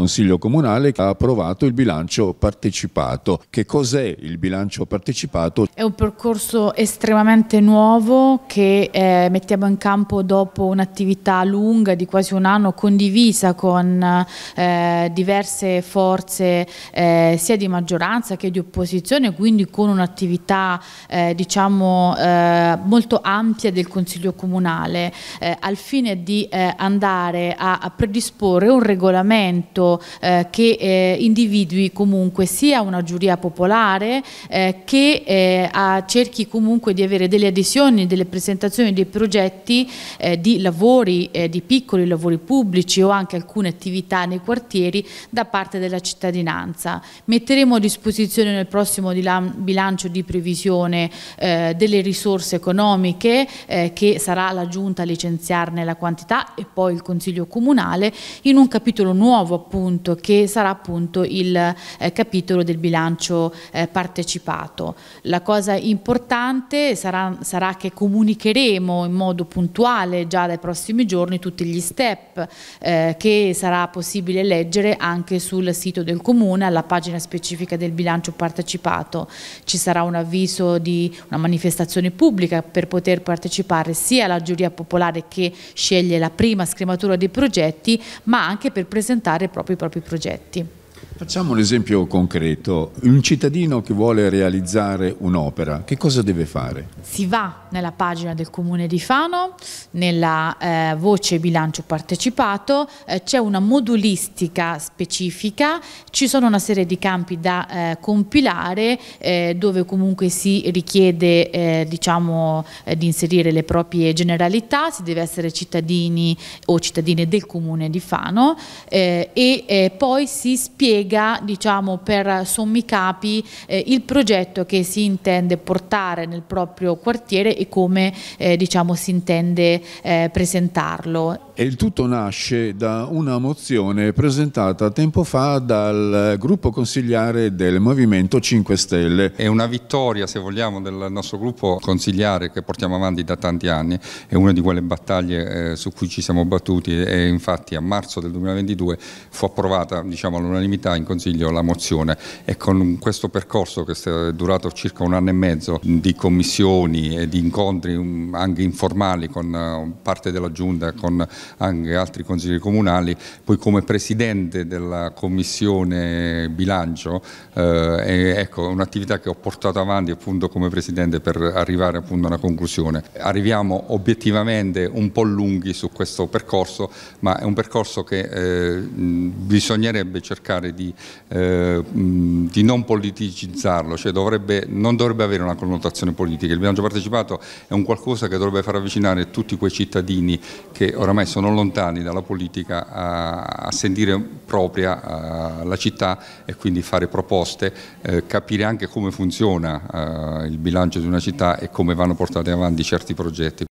Consiglio Comunale ha approvato il bilancio partecipato. Che cos'è il bilancio partecipato? È un percorso estremamente nuovo che eh, mettiamo in campo dopo un'attività lunga di quasi un anno condivisa con eh, diverse forze eh, sia di maggioranza che di opposizione, quindi con un'attività eh, diciamo, eh, molto ampia del Consiglio Comunale eh, al fine di andare a, a predisporre un regolamento eh, che eh, individui comunque sia una giuria popolare eh, che eh, a, cerchi comunque di avere delle adesioni, delle presentazioni dei progetti eh, di lavori, di piccoli lavori pubblici o anche alcune attività nei quartieri da parte della cittadinanza. Metteremo a disposizione nel prossimo bilancio di previsione delle risorse economiche che sarà la giunta a licenziarne la quantità e poi il Consiglio Comunale in un capitolo nuovo appunto punto che sarà appunto il eh, capitolo del bilancio eh, partecipato. La cosa importante sarà, sarà, che comunicheremo in modo puntuale già dai prossimi giorni tutti gli step eh, che sarà possibile leggere anche sul sito del Comune, alla pagina specifica del bilancio partecipato. Ci sarà un avviso di una manifestazione pubblica per poter partecipare sia alla giuria popolare che sceglie la prima scrematura dei progetti, ma anche per presentare proprio i propri progetti. Facciamo un esempio concreto. Un cittadino che vuole realizzare un'opera, che cosa deve fare? Si va nella pagina del Comune di Fano, nella eh, voce bilancio partecipato, eh, c'è una modulistica specifica, ci sono una serie di campi da eh, compilare eh, dove comunque si richiede eh, diciamo, eh, di inserire le proprie generalità, si deve essere cittadini o cittadine del Comune di Fano e poi si spiega spiega diciamo, per sommi capi eh, il progetto che si intende portare nel proprio quartiere e come eh, diciamo, si intende eh, presentarlo. E il tutto nasce da una mozione presentata tempo fa dal gruppo consigliare del Movimento 5 Stelle. È una vittoria, se vogliamo, del nostro gruppo consigliare che portiamo avanti da tanti anni, è una di quelle battaglie eh, su cui ci siamo battuti e infatti a marzo del 2022 fu approvata diciamo, all'unanimità in Consiglio la mozione e con questo percorso che è durato circa un anno e mezzo di commissioni e di incontri anche informali con eh, parte della Giunta, e con anche altri consiglieri comunali, poi come Presidente della Commissione Bilancio, eh, ecco, un'attività che ho portato avanti appunto come Presidente per arrivare appunto a una conclusione. Arriviamo obiettivamente un po' lunghi su questo percorso, ma è un percorso che eh, bisognerebbe cercare di di, eh, di non politicizzarlo, cioè dovrebbe, non dovrebbe avere una connotazione politica. Il bilancio partecipato è un qualcosa che dovrebbe far avvicinare tutti quei cittadini che oramai sono lontani dalla politica a, a sentire propria a, eh, la città e quindi fare proposte, eh, capire anche come funziona eh, il bilancio di una città e come vanno portati avanti certi progetti.